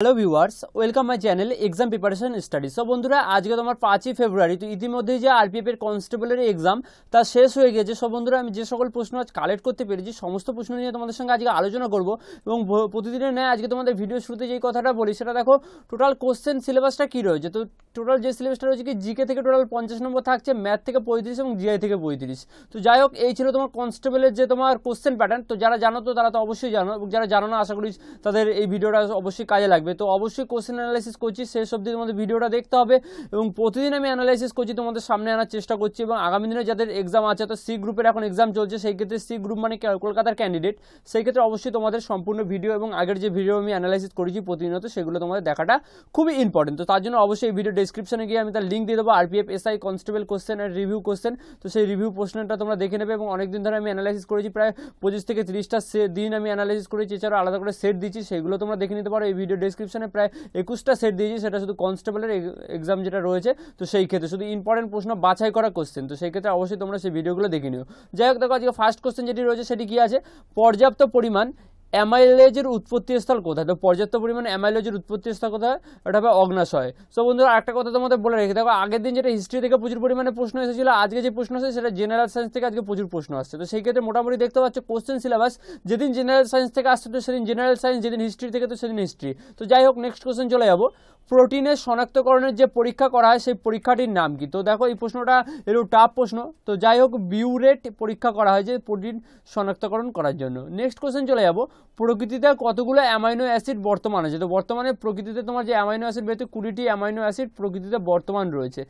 hello viewers welcome my channel exam preparation study so বন্ধুরা আজকে তোমার পাঁচই ফেব্রুয়ারি তো ইতিমধ্যে যে আরপিএফের কনস্টেবলের এক্সাম তা শেষ হয়ে গেছে সব বন্ধুরা আমি যে সকল প্রশ্ন আজ কালেক্ট করতে পেরেছি সমস্ত প্রশ্ন নিয়ে তোমাদের সঙ্গে আজকে আলোচনা করব এবং প্রতিদিনের ন্যায় আজকে তোমাদের ভিডিও শুরুতে যেই কথাটা বলি সেটা দেখো টোটাল কোশ্চেন সিলেবাসটা কী রয়েছে তো টোটাল যে সিলেবাসটা রয়েছে কি জিকে থেকে টোটাল পঞ্চাশ নম্বর থাকছে ম্যাথ থেকে পঁয়ত্রিশ এবং জিআই থেকে পঁয়ত্রিশ তো যাই হোক এই ছিল তোমার কনস্টেবলের যে তোমার কোশ্চেন প্যাটার্ন তো যারা জানো তো তারা তো অবশ্যই জানো এবং যারা জানো না আশা করি তাদের এই ভিডিওটা অবশ্যই কাজে লাগবে থাকবে তো অবশ্যই কোশ্চেন অ্যানালাইসিস করছি শেষ অবধি তোমাদের ভিডিওটা দেখতে হবে এবং প্রতিদিন আমি অ্যানালাইসিস করছি তোমাদের সামনে আনার চেষ্টা করছি এবং আগামী দিনে যাদের এক্সাম আছে তো সি গ্রুপের এখন এক্সাম চলছে সেই ক্ষেত্রে সি গ্রুপ মানে কলকাতার ক্যান্ডিডেট সেই ক্ষেত্রে অবশ্যই তোমাদের সম্পূর্ণ ভিডিও এবং আগের যে ভিডিও আমি অ্যানালাইসিস করেছি প্রতিনিয়ত সেগুলো তোমাদের দেখাটা খুবই ইম্পর্টেন্ট তো তার জন্য অবশ্যই ভিডিও ডিসক্রিপশনে গিয়ে আমি তার লিঙ্ক দিয়ে দেবো আরপিএফ এসআই কনস্টেবল কোশ্চেন আর রিভিউ কোশ্চেন তো সেই রিভিউ প্রশ্নটা তোমরা দেখে নেবে এবং অনেকদিন ধরে আমি অ্যানালাইসিস করেছি প্রায় পঁচিশ থেকে তিরিশটা দিন আমি অ্যানালাইসিস করেছি এছাড়াও আলাদা করে সেট দিচ্ছি সেগুলো তোমরা দেখে নিতে পারো এই ভিডিও ডিসক্রিপশনে প্রায় একুশটা সেট দিয়েছি সেটা শুধু কনস্টেবলের এক্সাম যেটা রয়েছে তো সেই ক্ষেত্রে শুধু ইম্পর্টেন্ট প্রশ্ন বাছাই করা কোশ্চেন তো সেই ক্ষেত্রে অবশ্যই তোমরা সেই ভিডিওগুলো দেখে নিও যাই হোক দেখো আজকে ফার্স্ট কোশ্চেন যেটি রয়েছে সেটি কি আছে পর্যাপ্ত পরিমাণ অ্যামাইলেজের উৎপত্তিস্থল কোথায় তো পর্যাপ্ত পরিমাণ অ্যামাইলেজের উৎপত্তিস্থল কোথায় ওটা হবে অগ্নাশয় সো বন্ধুরা একটা কথা তোমাদের বলে রেখে দেখো আগের দিন যেটা হিস্ট্রি থেকে প্রচুর পরিমাণে প্রশ্ন এসেছিল আজকে যে প্রশ্ন আছে সেটা জেনারেল সায়েন্স থেকে আজকে প্রচুর প্রশ্ন আসছে তো সেই ক্ষেত্রে মোটামুটি দেখতে পাচ্ছ কোশ্চেন সিলেবাস যেদিন জেনারেল সায়েন্স থেকে আসছে তো সেদিন জেনারেল সায়েন্স যেদিন হিস্ট্রি থেকে তো সেদিন হিস্ট্রি তো যাই হোক নেক্সট কোশ্চেন চলে যাবো প্রোটিনের শনাক্তকরণের যে পরীক্ষা করা হয় সেই পরীক্ষাটির নাম কি তো দেখো এই প্রশ্নটা একটু টাফ প্রশ্ন তো যাই হোক বিউরেট পরীক্ষা করা হয় যে প্রোটিন শনাক্তকরণ করার জন্য নেক্সট কোশ্চেন চলে যাবো প্রকৃতিতে কতগুলো অ্যামাইনো অ্যাসিড বর্তমান আছে তো বর্তমানে প্রকৃতিতে তোমার যে অ্যামাইনো অ্যাসিড বেরোতে কুড়িটি অ্যামাইনো অ্যাসিড প্রকৃতিতে বর্তমান রয়েছে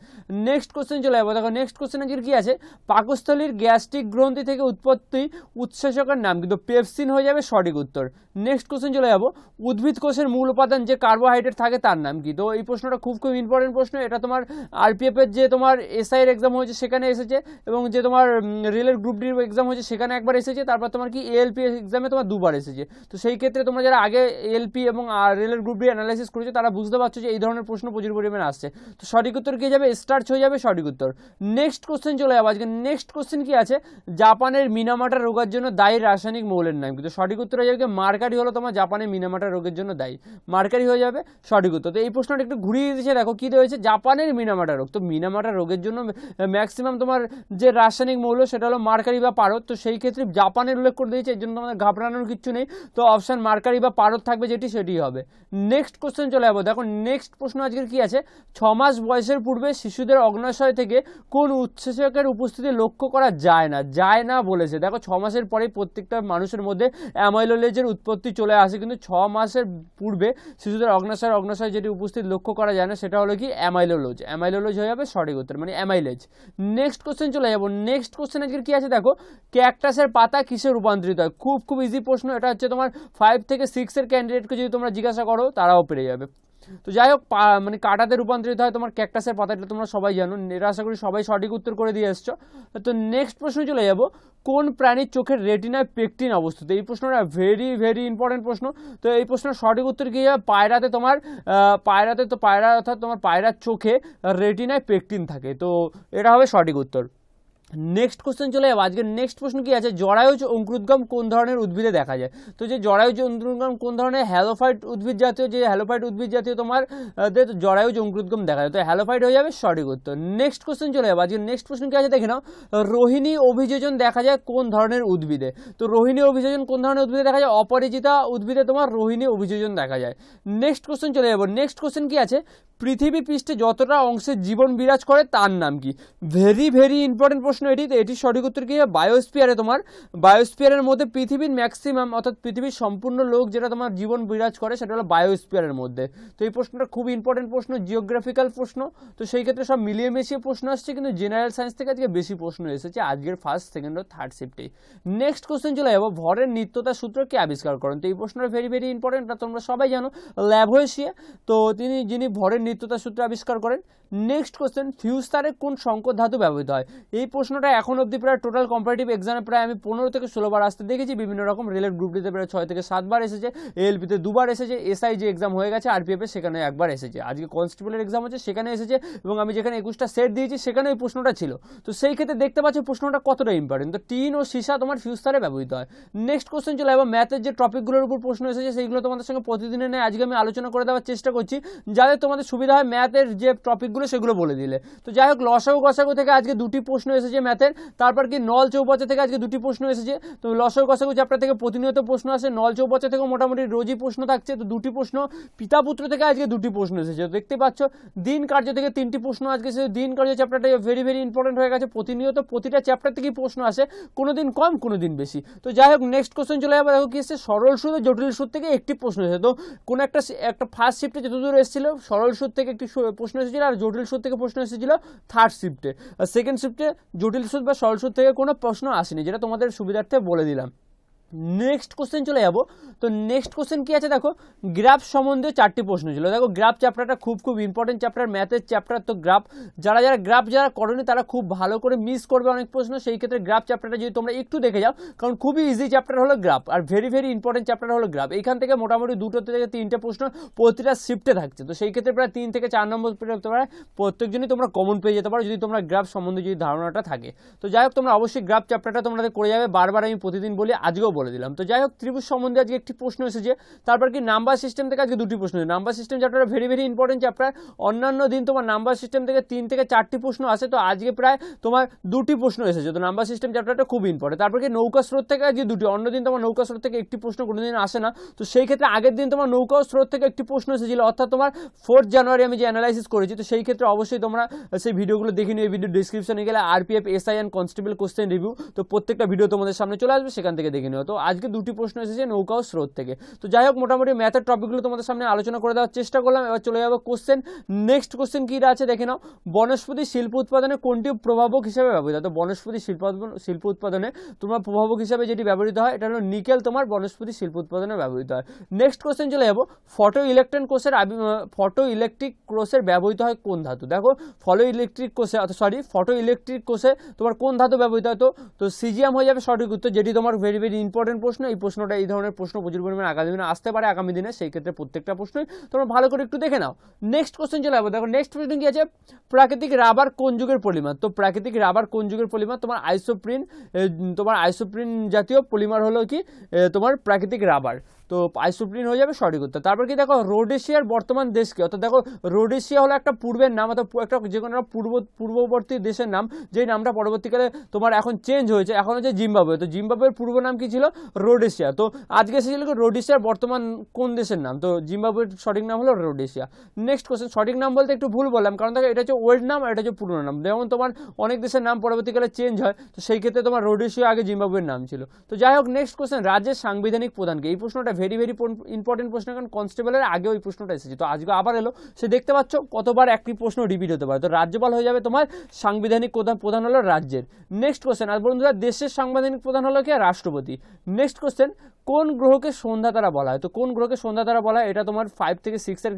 নেক্সট কোশ্চেন চলে যাবো দেখো নেক্সট কোশ্চেন আজকে কী আছে পাকস্থলীর গ্যাস্ট্রিক গ্রন্থি থেকে উৎপত্তি উৎসেচকের নাম কিন্তু পেপসিন হয়ে যাবে সঠিক উত্তর নেক্সট কোশ্চেন চলে যাবো উদ্ভিদ কোষের মূল উপাদান যে কার্বোহাইড্রেট থাকে তার নাম কি তো এই প্রশ্নটা খুব খুব ইম্পর্টেন্ট প্রশ্ন এটা তোমার আরপিএফের যে তোমার এসআইয়ের এক্সাম হয়েছে সেখানে এসেছে এবং যে তোমার রেলের গ্রুপ ডির এক্সাম হয়েছে সেখানে একবার এসেছে তারপর তোমার কি এএলপি এক্সামে তোমার দুবার এসেছে দিয়েছে তো সেই ক্ষেত্রে তোমরা যারা আগে এলপি এবং রেলের গ্রুপ ডি অ্যানালাইসিস করেছো তারা বুঝতে পারছো যে এই ধরনের প্রশ্ন প্রচুর পরিমাণে আসছে তো সঠিক উত্তর কী যাবে স্টার্চ হয়ে যাবে সঠিক উত্তর নেক্সট কোশ্চেন চলে যাবো আজকে নেক্সট কোশ্চেন কি আছে জাপানের মিনামাটা রোগের জন্য দায়ী রাসায়নিক মৌলের নাম কিন্তু সঠিক উত্তর হয়ে যাবে মার্কারি হলো তোমার জাপানের মিনামাটা রোগের জন্য দায়ী মার্কারি হয়ে যাবে সঠিক উত্তর তো এই প্রশ্নটা একটু ঘুরিয়ে দিয়েছে দেখো কী রয়েছে জাপানের মিনামাটা রোগ তো মিনামাটা রোগের জন্য ম্যাক্সিমাম তোমার যে রাসায়নিক মৌল সেটা হলো মার্কারি বা পারদ তো সেই ক্ষেত্রে জাপানের উল্লেখ করে দিয়েছে এর জন্য তোমাদের ঘাবড়ানোর কিছু নেই তো অপশান মার্কারি বা পারদ থাকবে যেটি সেটি হবে নেক্সট কোশ্চেন চলে যাবো দেখো নেক্সট প্রশ্ন আজকের কি আছে ছ মাস বয়সের পূর্বে শিশুদের অগ্নাশয় থেকে কোন উচ্ছেচকের উপস্থিতি লক্ষ্য করা যায় না যায় না বলেছে দেখো ছ মাসের পরেই প্রত্যেকটা মানুষের মধ্যে অ্যামাইলোলেজের উৎপত্তি চলে আসে কিন্তু ছ মাসের পূর্বে শিশুদের অগ্নাশয় অগ্নাশয় যেটি উপস্থিত লক্ষ্য করা যায় না সেটা হলো কি অ্যামাইলোলোজ অ্যামাইলোলোজ হয়ে যাবে সঠিক উত্তর মানে অ্যামাইলেজ নেক্সট কোশ্চেন চলে যাবো নেক্সট কোশ্চেন আজকের কি আছে দেখো ক্যাকটাসের পাতা কিসে রূপান্তরিত হয় খুব খুব ইজি প্রশ্ন এটা হচ্ছে তোমার ফাইভ থেকে সিক্সের ক্যান্ডিডেটকে যদি তোমরা জিজ্ঞাসা করো তারাও পেরে যাবে তো যাই হোক মানে কাটাতে রূপান্তরিত হয় তোমার ক্যাকটাসের পাতা এটা তোমরা সবাই জানো এটা আশা করি সবাই সঠিক উত্তর করে দিয়ে এসছো তো নেক্সট প্রশ্নে চলে যাব কোন প্রাণীর চোখের রেটিনায় পেকটিন অবস্থিত এই প্রশ্নটা ভেরি ভেরি ইম্পর্টেন্ট প্রশ্ন তো এই প্রশ্নের সঠিক উত্তর কী হবে পায়রাতে তোমার পায়রাতে তো পায়রা অর্থাৎ তোমার পায়রার চোখে রেটিনায় পেকটিন থাকে তো এটা হবে সঠিক উত্তর নেক্সট কোশ্চেন চলে যাবো আজকে নেক্সট প্রশ্ন কি আছে জরায়ুজ অঙ্কুরুদ্গম কোন ধরনের উদ্ভিদে দেখা যায় তো যে জরায়ুজ অঙ্কুরুদ্গম কোন ধরনের হ্যালোফাইট উদ্ভিদ জাতীয় যে হ্যালোফাইট উদ্ভিদ জাতীয় তোমার জরায়ুজ অঙ্কুরুদ্গম দেখা যায় তো হ্যালোফাইট হয়ে যাবে সঠিক উত্তর নেক্সট কোশ্চেন চলে যাবো আজকে নেক্সট প্রশ্ন কি আছে দেখে নাও রোহিণী অভিযোজন দেখা যায় কোন ধরনের উদ্ভিদে তো রোহিণী অভিযোজন কোন ধরনের উদ্ভিদে দেখা যায় অপরিচিতা উদ্ভিদে তোমার রোহিণী অভিযোজন দেখা যায় নেক্সট কোশ্চেন চলে যাবো নেক্সট কোশ্চেন কি আছে পৃথিবী পৃষ্ঠে যতটা অংশে জীবন বিরাজ করে তার নাম কি ভেরি ভেরি ইম্পর্টেন্ট প্রশ্ন এটি এটির সঠিক উত্তর কী বায়োস্পিয়ারে তোমার বায়োস্পিয়ারের মধ্যে পৃথিবীর ম্যাক্সিমাম অর্থাৎ পৃথিবীর সম্পূর্ণ লোক যেটা তোমার জীবন বিরাজ করে সেটা হলো বায়োস্পিয়ারের মধ্যে তো এই প্রশ্নটা খুব ইম্পর্টেন্ট প্রশ্ন জিওগ্রাফিক্যাল প্রশ্ন তো সেই ক্ষেত্রে সব মিলিয়ে মিশিয়ে প্রশ্ন আসছে কিন্তু জেনারেল সায়েন্স থেকে আজকে বেশি প্রশ্ন এসেছে আজকের ফার্স্ট সেকেন্ড ও থার্ড শিফটে নেক্সট কোশ্চেন চলে যাবো ভরের নিত্যতা সূত্র কে আবিষ্কার করেন তো এই প্রশ্নটা ভেরি ভেরি ইম্পর্টেন্ট তোমরা সবাই জানো ল্যাব হয়েছে তো তিনি যিনি ভরের নিত্যতা সূত্র আবিষ্কার করেন নেক্সট ফিউজ তারে কোন সংকট ধাতু ব্যবহৃত হয় এই প্রশ্নটা এখন অবধি প্রায় টোটাল কম্পারেটিভ এক্সামে প্রায় আমি পনেরো থেকে ষোলোবার আসতে দেখেছি বিভিন্ন রকম রেলের গ্রুপটিতে প্রায় ছয় থেকে সাতবার এসেছে এলপিতে দুবার এসেছে এসআই যে এক্সাম হয়ে গেছে আরপিএফে সেখানে একবার এসেছে আজকে কনস্টেবলের এক্সাম হচ্ছে সেখানে এসেছে এবং আমি যেখানে একুশটা সেট দিয়েছি সেখানে ওই প্রশ্নটা ছিল তো সেই ক্ষেত্রে দেখতে পাচ্ছ প্রশ্নটা কতটা ইম্পর্টেন্ট তো টিন ও সীসা তোমার ফিউসারে ব্যবহৃত হয় নেক্সট কোশ্চেন চলে এবং ম্যাথের যে টপিকগুলোর উপর প্রশ্ন এসেছে সেইগুলো তোমাদের সঙ্গে প্রতিদিনে আজকে আমি আলোচনা করে দেওয়ার চেষ্টা করছি যাতে তোমাদের সুবিধা হয় ম্যাথের যে টপিকগুলো যেগুলো সেগুলো বলে দিলে তো যাই হোক লসাগু গসাগু থেকে আজকে দুটি প্রশ্ন এসেছে ম্যাথের তারপর কি নল চৌপাচা থেকে আজকে দুটি প্রশ্ন এসেছে তো লসাগু গসাগু চ্যাপ্টার থেকে প্রতিনিয়ত প্রশ্ন আসে নল চৌপাচা থেকে মোটামুটি রোজই প্রশ্ন থাকছে তো দুটি প্রশ্ন পিতা পুত্র থেকে আজকে দুটি প্রশ্ন এসেছে দেখতে পাচ্ছ দিন কার্য থেকে তিনটি প্রশ্ন আজকে সে দিন কার্য চ্যাপ্টারটা ভেরি ভেরি ইম্পর্টেন্ট হয়ে গেছে প্রতিনিয়ত প্রতিটা চ্যাপ্টার থেকেই প্রশ্ন আসে কোনো দিন কম কোনো দিন বেশি তো যাই হোক নেক্সট কোশ্চেন চলে যাবো দেখো কি এসছে সরল সুদ জটিল সুদ থেকে একটি প্রশ্ন এসেছে তো কোনো একটা একটা ফার্স্ট শিফটে যতদূর এসেছিল সরল সুদ থেকে একটি প্রশ্ন এসেছিল আর জটিল সুদ থেকে প্রশ্ন এসেছিল থার্ড শিফটে সেকেন্ড শিফটে জটিল সুদ বা সরল সুদ থেকে কোনো প্রশ্ন আসেনি যেটা তোমাদের সুবিধার্থে বলে দিলাম নেক্সট কোশ্চেন চলে যাব তো নেক্সট কোশ্চেন কী আছে দেখো গ্রাফ সম্বন্ধে চারটি প্রশ্ন ছিল দেখো গ্রাফ চ্যাপ্টারটা খুব খুব ইম্পর্টেন্ট চ্যাপ্টার ম্যাথের চ্যাপ্টার তো গ্রাফ যারা যারা গ্রাফ যারা করেনি তারা খুব ভালো করে মিস করবে অনেক প্রশ্ন সেই ক্ষেত্রে গ্রাফ চ্যাপ্টারটা যদি তোমরা একটু দেখে যাও কারণ খুবই ইজি চ্যাপ্টার হলো গ্রাফ আর ভেরি ভেরি ইম্পর্টেন্ট চ্যাপ্টার হলো গ্রাফ এখান থেকে মোটামুটি দুটো থেকে তিনটে প্রশ্ন প্রতিটা শিফটে থাকছে তো সেই ক্ষেত্রে প্রায় তিন থেকে চার নম্বর পেতে পারে প্রত্যেকজনই তোমরা কমন পেয়ে যেতে পারো যদি তোমরা গ্রাফ সম্বন্ধে যদি ধারণাটা থাকে তো যাই হোক তোমরা অবশ্যই গ্রাফ চ্যাপ্টারটা তোমাদের করে যাবে বারবার আমি প্রতিদিন বলি আজকেও বলে দিলাম তো যাই হোক ত্রিভুজ সম্বন্ধে আজকে একটি প্রশ্ন এসেছে তারপর কি নাম্বার সিস্টেম থেকে আজকে দুটি প্রশ্ন নাম্বার সিস্টেম চ্যাপ্টারটা ভেরি ভেরি ইম্পর্টেন্ট চ্যাপ্টার অন্যান্য দিন তোমার নাম্বার সিস্টেম থেকে তিন থেকে চারটি প্রশ্ন আসে তো আজকে প্রায় তোমার দুটি প্রশ্ন এসেছে তো নাম্বার সিস্টেম চ্যাপ্টারটা খুব ইম্পর্টেন্ট তারপর কি নৌকা স্রোত থেকে আজকে দুটি অন্য দিন তোমার নৌকা স্রোত থেকে একটি প্রশ্ন কোনো দিন আসে না তো সেই ক্ষেত্রে আগের দিন তোমার নৌকা স্রোত থেকে একটি প্রশ্ন এসেছিল অর্থাৎ তোমার ফোর্থ জানুয়ারি আমি যে অ্যানালাইসিস করেছি তো সেই ক্ষেত্রে অবশ্যই তোমরা সেই ভিডিওগুলো দেখে নিও ভিডিও ডিসক্রিপশনে গেলে RPF SI and constable question review তো প্রত্যেকটা ভিডিও তোমাদের সামনে চলে আসবে সেখান থেকে দেখে নিও তো আজকে দুটি প্রশ্ন এসেছে নৌকা ও স্রোত থেকে তো যাই হোক মোটামুটি ম্যাথের টপিকগুলো তোমাদের সামনে আলোচনা করে দেওয়ার চেষ্টা করলাম এবার চলে যাবো কোশ্চেন নেক্সট কোশ্চেন কী আছে দেখে নাও বনস্পতি শিল্প উৎপাদনে কোনটি প্রভাবক হিসেবে ব্যবহৃত তো বনস্পতি শিল্প শিল্প উৎপাদনে তোমার প্রভাবক হিসেবে যেটি ব্যবহৃত হয় এটা হলো নিকেল তোমার বনস্পতি শিল্প উৎপাদনে ব্যবহৃত হয় নেক্সট কোশ্চেন চলে যাবো ফটো ইলেকট্রন কোষের ফটো ইলেকট্রিক কোষের ব্যবহৃত হয় কোন ধাতু দেখো ফলো ইলেকট্রিক কোষে সরি ফটো ইলেকট্রিক কোষে তোমার কোন ধাতু ব্যবহৃত হয় তো সিজিএম হয়ে যাবে সঠিক উত্তর যেটি তোমার ভেরি ভেরি ইম্পর্টেন্ট প্রশ্ন এই প্রশ্নটা এই ধরনের প্রশ্ন প্রচুর পরিমাণে আগামী দিনে আসতে পারে আগামী দিনে সেই ক্ষেত্রে প্রত্যেকটা প্রশ্নই তোমরা ভালো করে একটু দেখে নাও নেক্সট কোশ্চেন চলে যাবো দেখো নেক্সট প্রশ্ন কি আছে প্রাকৃতিক রাবার কোন যুগের পলিমার তো প্রাকৃতিক রাবার কোন যুগের পলিমার তোমার আইসোপ্রিন তোমার আইসোপ্রিন জাতীয় পলিমার হলো কি তোমার প্রাকৃতিক রাবার তো আইসোপ্রিন হয়ে যাবে সঠিক উত্তর তারপর কি দেখো রোডেশিয়ার বর্তমান দেশ কি অর্থাৎ দেখো রোডেশিয়া হলো একটা পূর্বের নাম অর্থাৎ একটা যে কোনো পূর্ব পূর্ববর্তী দেশের নাম যেই নামটা পরবর্তীকালে তোমার এখন চেঞ্জ হয়েছে এখন হচ্ছে জিম্বাবুয়ে তো জিম্বাবুয়ের পূর্ব নাম কি ছিল রোডেশিয়া তো আজকে এসেছিল রোডেশিয়ার বর্তমান কোন দেশের নাম তো জিম্বাবুয়ের সঠিক নাম হলো রোডেশিয়া নেক্সট কোশ্চেন সঠিক নাম বলতে একটু ভুল বললাম কারণ দেখো এটা হচ্ছে ওল্ড নাম আর এটা হচ্ছে পুরনো নাম যেমন তোমার অনেক দেশের নাম পরবর্তীকালে চেঞ্জ হয় তো সেই ক্ষেত্রে তোমার রোডেশিয়া আগে জিম্বাবুয়ের নাম ছিল তো যাই হোক নেক্সট কোশ্চেন রাজ্যের সাংবিধানিক প্রধানকে এই প্রশ্নটা ভেরি ভেরি ইম্পর্টেন্ট প্রশ্ন কারণ কনস্টেবলের আগে ওই প্রশ্নটা এসেছে তো আজকে আবার এলো সে দেখতে পাচ্ছ কতবার একটি প্রশ্ন রিপিট হতে পারে তো রাজ্যপাল হয়ে যাবে তোমার সাংবিধানিক প্রধান প্রধান হলো রাজ্যের নেক্সট কোশ্চেন আর বন্ধুরা দেশের সাংবিধানিক প্রধান হলো কে রাষ্ট্রপতি নেক্সট কোশ্চেন কোন গ্রহকে সন্ধ্যা তারা বলা হয় তো কোন গ্রহকে সন্ধ্যা তারা বলা হয় এটা তোমার ফাইভ থেকে সিক্সের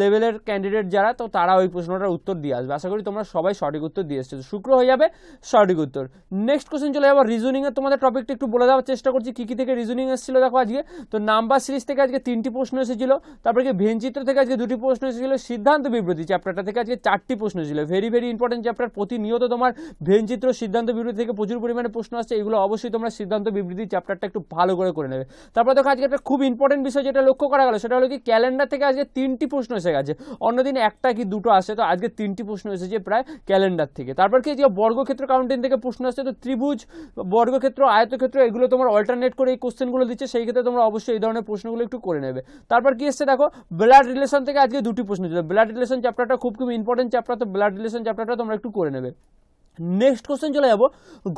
লেভেলের ক্যান্ডিডেট যারা তো তারা ওই প্রশ্নটার উত্তর দিয়ে আসবে আশা করি তোমরা সবাই সঠিক উত্তর দিয়ে এসেছো শুক্র হয়ে যাবে সঠিক উত্তর নেক্সট কোয়েশ্চেন চলে যাবো রিজনিংয়ের তোমাদের টপিকটা একটু বলে দেওয়ার চেষ্টা করছি কী কী থেকে রিজনিং এসেছিলো দেখো আজকে তো নাম্বার সিরিজ থেকে আজকে তিনটি প্রশ্ন এসেছিল তারপরে কি ভেনচিত্র থেকে আজকে দুটি প্রশ্ন এসেছিল সিদ্ধান্ত বিবৃতি চ্যাপ্টারটা থেকে আজকে চারটি প্রশ্ন ছিল ভেরি ভেরি ইম্পর্টেন্ট চ্যাপ্টার প্রতিনিয়ত তোমার ভেনচিত্র সিদ্ধান্ত বিবৃতি থেকে প্রচুর পরিমাণে প্রশ্ন আসছে এগুলো অবশ্যই তোমরা সিদ্ধান্ত বিবৃতি চ্যাপ্টার চ্যাপ্টারটা একটু ভালো করে করে নেবে তারপর দেখো আজকে একটা খুব ইম্পর্টেন্ট বিষয় যেটা লক্ষ্য করা গেল সেটা হলো কি ক্যালেন্ডার থেকে আজকে তিনটি প্রশ্ন এসে গেছে অন্যদিন একটা কি দুটো আসে তো আজকে তিনটি প্রশ্ন এসেছে প্রায় ক্যালেন্ডার থেকে তারপর কি যে বর্গক্ষেত্র কাউন্টিং থেকে প্রশ্ন আসছে তো ত্রিভুজ বর্গক্ষেত্র আয়তক্ষেত্র এগুলো তোমার অল্টারনেট করে এই কোশ্চেনগুলো দিচ্ছে সেই ক্ষেত্রে তোমরা অবশ্যই এই ধরনের প্রশ্নগুলো একটু করে নেবে তারপর কি এসছে দেখো ব্লাড রিলেশন থেকে আজকে দুটি প্রশ্ন ছিল ব্লাড রিলেশন চ্যাপ্টারটা খুব খুব ইম্পর্টেন্ট চ্যাপ্টার তো ব্লাড রিলেশন চ্যাপ্টারটা তোমরা একটু করে নেবে নেক্সট কোশ্চেন চলে যাব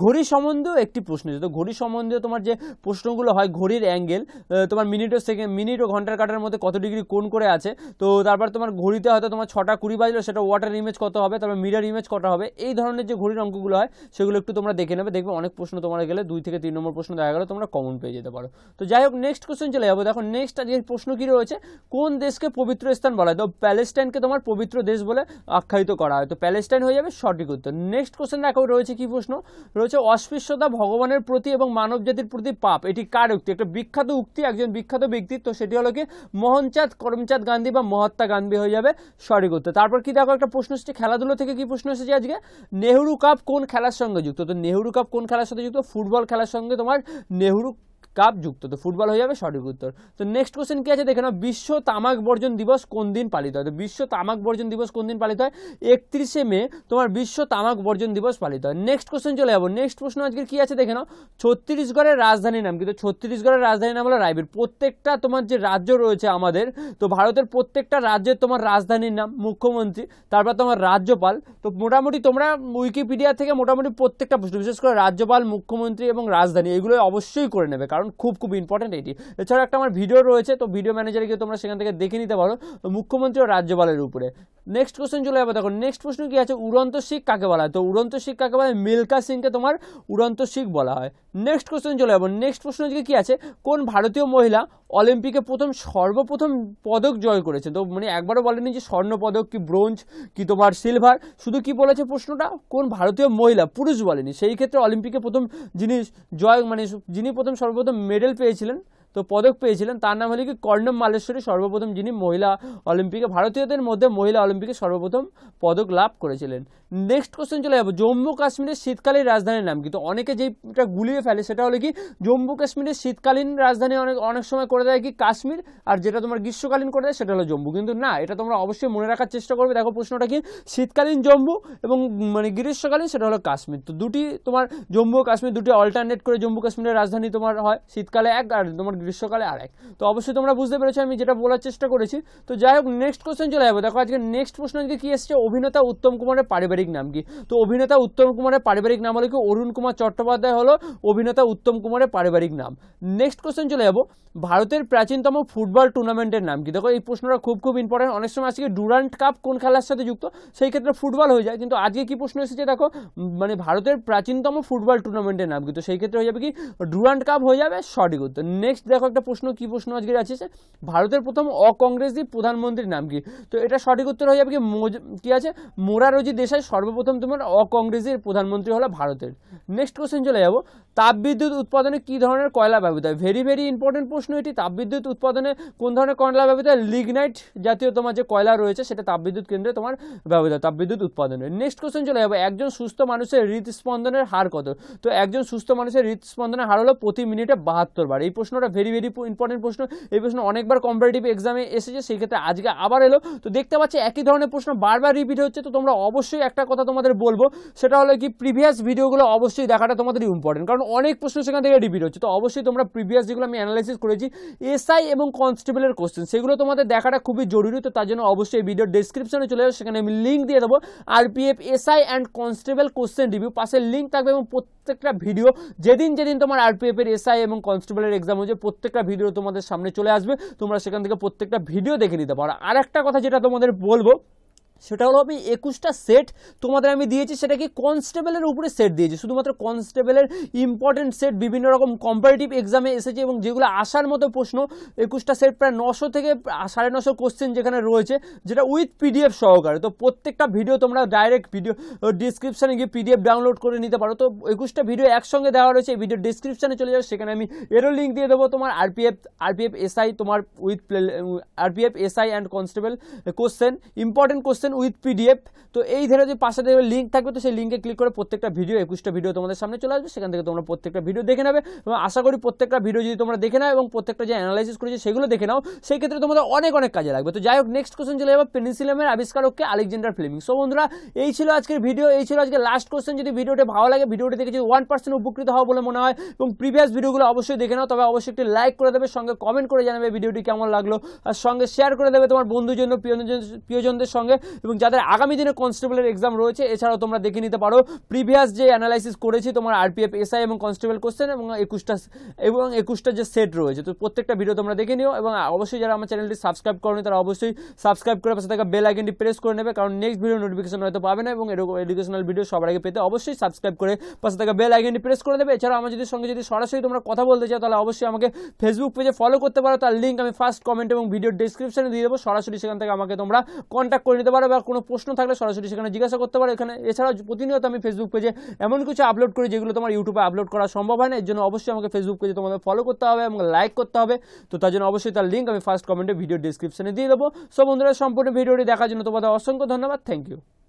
ঘড়ি সম্বন্ধেও একটি প্রশ্ন তো ঘড়ি সম্বন্ধে তোমার যে প্রশ্নগুলো হয় ঘড়ির অ্যাঙ্গেল তোমার মিনিট ও সেকেন্ড মিনিট ও ঘন্টার কাটার মধ্যে কত ডিগ্রি কোন করে আছে তো তারপর তোমার ঘড়িতে হয়তো তোমার ছটা কুড়ি বাজলো সেটা ওয়াটার ইমেজ কত হবে তারপর মিরার ইমেজ কত হবে এই ধরনের যে ঘড়ির অঙ্কগুলো হয় সেগুলো একটু তোমরা দেখে নেবে দেখবে অনেক প্রশ্ন তোমার গেলে দুই থেকে তিন নম্বর প্রশ্ন দেখা গেলো তোমরা কমন পেয়ে যেতে পারো তো যাই হোক নেক্সট কোশ্চেন চলে যাবো দেখো নেক্সট যে প্রশ্ন কী রয়েছে কোন দেশকে পবিত্র স্থান বলা হয় তো প্যালেস্টাইনকে তোমার পবিত্র দেশ বলে আখ্যায়িত করা হয় তো প্যালেস্টাইন হয়ে যাবে সঠিক উত্তর নেক্সট কোশ্চেন দেখো রয়েছে কি প্রশ্ন রয়েছে অস্পৃশ্যতা ভগবানের প্রতি এবং মানব জাতির প্রতি পাপ এটি কার উক্তি একটা বিখ্যাত উক্তি একজন বিখ্যাত ব্যক্তিত্ব সেটি হলো কি মোহনচাঁদ করমচাঁদ গান্ধী বা মহাত্মা গান্ধী হয়ে যাবে সঠিক উত্তর তারপর কি দেখো একটা প্রশ্ন এসেছে খেলাধুলো থেকে কি প্রশ্ন এসেছে আজকে নেহরু কাপ কোন খেলার সঙ্গে যুক্ত তো নেহরু কাপ কোন খেলার সাথে যুক্ত ফুটবল খেলার সঙ্গে তোমার নেহরু কাপ যুক্ত তো ফুটবল হয়ে যাবে সঠিক উত্তর তো নেক্সট কোশ্চেন কি আছে দেখে নাও বিশ্ব তামাক বর্জন দিবস কোন দিন পালিত হয় তো বিশ্ব তামাক বর্জন দিবস কোন দিন পালিত হয় একত্রিশে মে তোমার বিশ্ব তামাক বর্জন দিবস পালিত হয় নেক্সট কোশ্চেন চলে যাবো নেক্সট প্রশ্ন আজকে কী আছে দেখে নাও ছত্তিশগড়ের রাজধানীর নাম কিন্তু ছত্তিশগড়ের রাজধানীর নাম হলো রায়বীর প্রত্যেকটা তোমার যে রাজ্য রয়েছে আমাদের তো ভারতের প্রত্যেকটা রাজ্যের তোমার রাজধানীর নাম মুখ্যমন্ত্রী তারপর তোমার রাজ্যপাল তো মোটামুটি তোমরা উইকিপিডিয়া থেকে মোটামুটি প্রত্যেকটা বিশেষ করে রাজ্যপাল মুখ্যমন্ত্রী এবং রাজধানী এগুলো অবশ্যই করে নেবে কারণ কারণ খুব খুব ইম্পর্টেন্ট এটি এছাড়া একটা আমার ভিডিও রয়েছে তো ভিডিও ম্যানেজারে গিয়ে তোমরা সেখান থেকে দেখে নিতে পারো মুখ্যমন্ত্রী ও রাজ্যপালের উপরে নেক্সট কোশ্চেন চলে যাবে দেখো নেক্সট প্রশ্ন কি আছে উড়ন্ত শিখ কাকে বলা হয় তো উড়ন্ত শিখ কাকে বলা হয় মিল্কা সিংকে তোমার উড়ন্ত শিখ বলা হয় নেক্সট কোশ্চেন চলে যাবো নেক্সট প্রশ্ন আজকে কি আছে কোন ভারতীয় মহিলা অলিম্পিকে প্রথম সর্বপ্রথম পদক জয় করেছে তো মানে একবারও বলেনি যে স্বর্ণ পদক কি ব্রোঞ্জ কি তোমার সিলভার শুধু কি বলেছে প্রশ্নটা কোন ভারতীয় মহিলা পুরুষ বলেনি সেই ক্ষেত্রে অলিম্পিকে প্রথম জিনিস জয় মানে যিনি প্রথম সর্বপ্রথম মেডেল পেয়েছিলেন তো পদক পেয়েছিলেন তার নাম হলো কি কর্ণম মালেশ্বরী সর্বপ্রথম যিনি মহিলা অলিম্পিকে ভারতীয়দের মধ্যে মহিলা অলিম্পিকে সর্বপ্রথম পদক লাভ করেছিলেন নেক্সট কোশ্চেন চলে যাবো জম্মু কাশ্মীরের শীতকালীন রাজধানীর নাম কিন্তু অনেকে যেটা গুলিয়ে ফেলে সেটা হলো কি জম্মু কাশ্মীরের শীতকালীন রাজধানী অনেক অনেক সময় করে দেয় কি কাশ্মীর আর যেটা তোমার গ্রীষ্মকালীন করে দেয় সেটা হলো জম্মু কিন্তু না এটা তোমরা অবশ্যই মনে রাখার চেষ্টা করবে দেখো প্রশ্নটা কি শীতকালীন জম্মু এবং মানে গ্রীষ্মকালীন সেটা হলো কাশ্মীর তো দুটি তোমার জম্মু কাশ্মীর দুটি অল্টারনেট করে জম্মু কাশ্মীরের রাজধানী তোমার হয় শীতকালে এক আর তোমার গ্রীষ্মকালে আর এক তো অবশ্যই তোমরা বুঝতে পেরেছো আমি যেটা বলার চেষ্টা করেছি তো যাই হোক নেক্সট কোশ্চেন চলে যাবো দেখো আজকে নেক্সট প্রশ্ন আজকে কি এসছে অভিনেতা উত্তম কুমারের পারিবারিক পারিবারিক নাম কি তো অভিনেতা উত্তম কুমারের পারিবারিক নাম হলো কি অরুণ কুমার চট্টোপাধ্যায় হলো অভিনেতা উত্তম কুমারের পারিবারিক নাম নেক্সট কোশ্চেন চলে যাবো ভারতের প্রাচীনতম ফুটবল টুর্নামেন্টের নাম কি দেখো এই প্রশ্নটা খুব খুব ইম্পর্টেন্ট অনেক সময় আজকে ডুরান্ট কাপ কোন খেলার সাথে যুক্ত সেই ক্ষেত্রে ফুটবল হয়ে যায় কিন্তু আজকে কি প্রশ্ন এসেছে দেখো মানে ভারতের প্রাচীনতম ফুটবল টুর্নামেন্টের নাম কি তো সেই ক্ষেত্রে হয়ে যাবে কি ডুরান্ট কাপ হয়ে যাবে সঠিক উত্তর নেক্সট দেখো একটা প্রশ্ন কি প্রশ্ন আজকে আছে ভারতের প্রথম অকংগ্রেসি প্রধানমন্ত্রীর নাম কি তো এটা সঠিক উত্তর হয়ে যাবে কি কি আছে মোরারজি দেশাই সর্বপ্রথম তোমার অকংগ্রেসের প্রধানমন্ত্রী হলো ভারতের নেক্সট কোশ্চেন চলে যাবো তাপবিদ্যুৎ উৎপাদনে কী ধরনের কয়লা ব্যবহৃত হয় ভেরি ভেরি ইম্পর্টেন্ট প্রশ্ন এটি তাপবিদ্যুৎ উৎপাদনে কোন ধরনের কয়লা ব্যবহৃত হয় লিগনাইট জাতীয় তোমার যে কয়লা রয়েছে সেটা তাপবিদ্যুৎ কেন্দ্রে তোমার ব্যবহৃত হয় তাপবিদ্যুৎ উৎপাদনে নেক্সট কোশ্চেন চলে যাবো একজন সুস্থ মানুষের হৃৎস্পন্দনের হার কত তো একজন সুস্থ মানুষের হৃৎস্পন্দনের হার হলো প্রতি মিনিটে বাহাত্তর বার এই প্রশ্নটা ভেরি ভেরি ইম্পর্টেন্ট প্রশ্ন এই প্রশ্ন অনেকবার কম্পারেটিভ এক্সামে এসেছে সেক্ষেত্রে আজকে আবার এলো তো দেখতে পাচ্ছি একই ধরনের প্রশ্ন বারবার রিপিট হচ্ছে তো তোমরা অবশ্যই এক একটা কথা তোমাদের বলবো সেটা হলো কি প্রিভিয়াস ভিডিওগুলো অবশ্যই দেখাটা তোমাদের ইম্পর্টেন্ট কারণ অনেক প্রশ্ন সেখান থেকে রিপিট হচ্ছে তো অবশ্যই তোমরা প্রিভিয়াস যেগুলো আমি অ্যানালাইসিস করেছি এসআই এবং কনস্টেবলের কোশ্চেন সেগুলো তোমাদের দেখাটা খুবই জরুরি তো তার জন্য অবশ্যই ভিডিও ডিসক্রিপশনে চলে যাবে সেখানে আমি লিঙ্ক দিয়ে দেবো R P F SI and constable question review পাশে লিঙ্ক থাকবে এবং প্রত্যেকটা ভিডিও যেদিন যেদিন তোমার আর পি এর এসআই এবং কনস্টেবলের এক্সাম হচ্ছে প্রত্যেকটা ভিডিও তোমাদের সামনে চলে আসবে তোমরা সেখান থেকে প্রত্যেকটা ভিডিও দেখে নিতে পারো আর একটা কথা যেটা তোমাদের বলবো সেটা হলো আমি একুশটা সেট তোমাদের আমি দিয়েছি সেটা কি কনস্টেবলের উপরে সেট দিয়েছি শুধুমাত্র কনস্টেবলের ইম্পর্টেন্ট সেট বিভিন্ন রকম কম্পারেটিভ এক্সামে এসেছে এবং যেগুলো আসার মতো প্রশ্ন একুশটা সেট প্রায় নশো থেকে সাড়ে নশো কোশ্চেন যেখানে রয়েছে যেটা উইথ পিডিএফ সহকারে তো প্রত্যেকটা ভিডিও তোমরা ডাইরেক্ট ভিডিও ডিসক্রিপশানে গিয়ে পিডিএফ ডাউনলোড করে নিতে পারো তো একুশটা ভিডিও একসঙ্গে দেওয়া রয়েছে এই ভিডিও ডিসক্রিপশানে চলে যাবে সেখানে আমি এরও লিঙ্ক দিয়ে দেবো তোমার আরপিএফ আরপিএফ এসআই তোমার with play RPF SI and constable question important question পাচ্ছেন উইথ পিডিএফ তো এই ধরে যদি পাশে দেখবে লিঙ্ক থাকবে তো সেই লিঙ্কে ক্লিক করে প্রত্যেকটা ভিডিও একুশটা ভিডিও তোমাদের সামনে চলে আসবে সেখান থেকে তোমরা প্রত্যেকটা ভিডিও দেখে নেবে এবং আশা করি প্রত্যেকটা ভিডিও যদি তোমরা দেখে নাও এবং প্রত্যেকটা যে অ্যানালাইসিস করেছে সেগুলো দেখে নাও সেই ক্ষেত্রে তোমাদের অনেক অনেক কাজে লাগবে তো যাই হোক নেক্সট কোশ্চেন চলে যাবে পেনিসিলামের আবিষ্কারককে আলেকজান্ডার ফ্লেমিং সো বন্ধুরা এই ছিল আজকের ভিডিও এই ছিল আজকে লাস্ট কোশ্চেন যদি ভিডিওটি ভালো লাগে ভিডিওটি দেখে যদি ওয়ান পার্সেন্ট উপকৃত হওয়া বলে মনে হয় এবং প্রিভিয়াস ভিডিওগুলো অবশ্যই দেখে নাও তবে অবশ্যই একটি লাইক করে দেবে সঙ্গে কমেন্ট করে জানাবে ভিডিওটি কেমন লাগলো আর সঙ্গে শেয়ার করে দেবে তোমার প্রিয়জন প্রিয়জনদের সঙ্গে এবং যাদের আগামী দিনে কনস্টেবলের এক্সাম রয়েছে এছাড়াও তোমরা দেখে নিতে পারো প্রিভিয়াস যে অ্যানালাইসিস করেছি তোমার আরপিএফ এসআই এবং কনস্টেবল কোশ্চেন এবং একুশটা এবং একুশটা যে সেট রয়েছে তো প্রত্যেকটা ভিডিও তোমরা দেখে নিও এবং অবশ্যই যারা আমার চ্যানেলটি সাবস্ক্রাইব করো তারা অবশ্যই সাবস্ক্রাইব করে পাশে থাকা বেল আইকনটি প্রেস করে নেবে কারণ নেক্সট ভিডিও নোটিফিকেশন হয়তো পাবে না এবং এরকম এডুকেশনাল ভিডিও সবার আগে পেতে অবশ্যই সাবস্ক্রাইব করে পাশে থাকা বেল আইকনটি প্রেস করে দেবে এছাড়াও আমার যদি সঙ্গে যদি সরাসরি তোমরা কথা বলতে চাও তাহলে অবশ্যই আমাকে ফেসবুক পেজে ফলো করতে পারো তার লিঙ্ক আমি ফার্স্ট কমেন্ট এবং ভিডিও ডিসক্রিপশনে দিয়ে দেবো সরাসরি সেখান থেকে আমাকে তোমরা কন্ট্যাক্ট করে নিতে পারো পারে বা কোনো প্রশ্ন থাকলে সরাসরি সেখানে জিজ্ঞাসা করতে পারে এখানে এছাড়াও প্রতিনিয়ত আমি ফেসবুক পেজে এমন কিছু আপলোড করি যেগুলো তোমার ইউটিউবে আপলোড করা সম্ভব হয় না এর জন্য অবশ্যই আমাকে ফেসবুক পেজে তোমাদের ফলো করতে হবে এবং লাইক করতে হবে তো তার জন্য অবশ্যই তার লিঙ্ক আমি ফার্স্ট কমেন্টে ভিডিও ডিসক্রিপশনে দিয়ে দেবো সব বন্ধুরা সম্পূর্ণ ভিডিওটি দেখার জন্য তোমাদের অসংখ্য ধন্যবাদ থ্যাংক ইউ